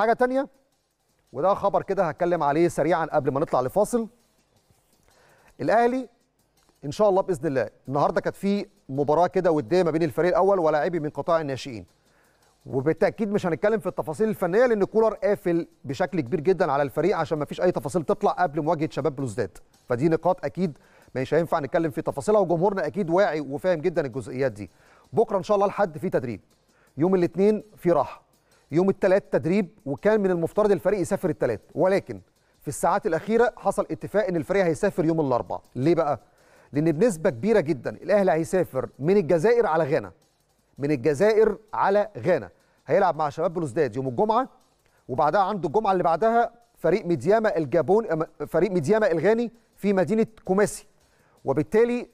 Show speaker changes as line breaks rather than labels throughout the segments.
حاجه تانية وده خبر كده هتكلم عليه سريعا قبل ما نطلع لفاصل الاهلي ان شاء الله باذن الله النهارده كانت في مباراه كده وديه ما بين الفريق الاول ولاعبي من قطاع الناشئين وبالتاكيد مش هنتكلم في التفاصيل الفنيه لان كولر قافل بشكل كبير جدا على الفريق عشان ما فيش اي تفاصيل تطلع قبل مواجهه شباب بلوزداد فدي نقاط اكيد مش هينفع نتكلم في تفاصيلها وجمهورنا اكيد واعي وفاهم جدا الجزئيات دي بكره ان شاء الله الحد في تدريب يوم الاثنين في راحه يوم الثلاث تدريب وكان من المفترض الفريق يسافر الثلاث ولكن في الساعات الاخيره حصل اتفاق ان الفريق هيسافر يوم الاربعاء ليه بقى لان بنسبه كبيره جدا الاهلي هيسافر من الجزائر على غانا من الجزائر على غانا هيلعب مع شباب بلوزداد يوم الجمعه وبعدها عنده الجمعه اللي بعدها فريق ميدياما الجابون فريق ميدياما الغاني في مدينه كوماسي وبالتالي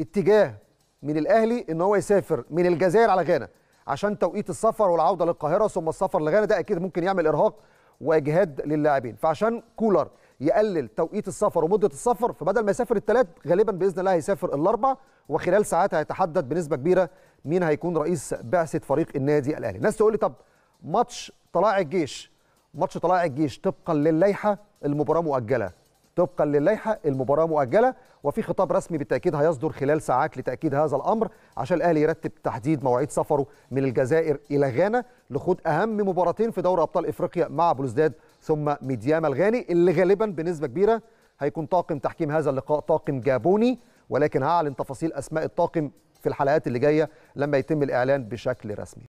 اتجاه من الاهلي ان هو يسافر من الجزائر على غانا عشان توقيت السفر والعوده للقاهره ثم السفر لغانا ده اكيد ممكن يعمل ارهاق واجهاد للاعبين فعشان كولر يقلل توقيت السفر ومده السفر فبدل ما يسافر الثلاث غالبا باذن الله هيسافر الاربع وخلال ساعات هيتحدد بنسبه كبيره مين هيكون رئيس بعثه فريق النادي الاهلي الناس تقول لي طب ماتش طلائع الجيش ماتش طلائع الجيش طبقا للائحه المباراه مؤجله طبقا للائحه المباراه مؤجله وفي خطاب رسمي بالتاكيد هيصدر خلال ساعات لتاكيد هذا الامر عشان الاهلي يرتب تحديد مواعيد سفره من الجزائر الى غانا لخوض اهم مباراتين في دوري ابطال افريقيا مع بلوزداد ثم ميدياما الغاني اللي غالبا بنسبه كبيره هيكون طاقم تحكيم هذا اللقاء طاقم جابوني ولكن هعلن تفاصيل اسماء الطاقم في الحلقات اللي جايه لما يتم الاعلان بشكل رسمي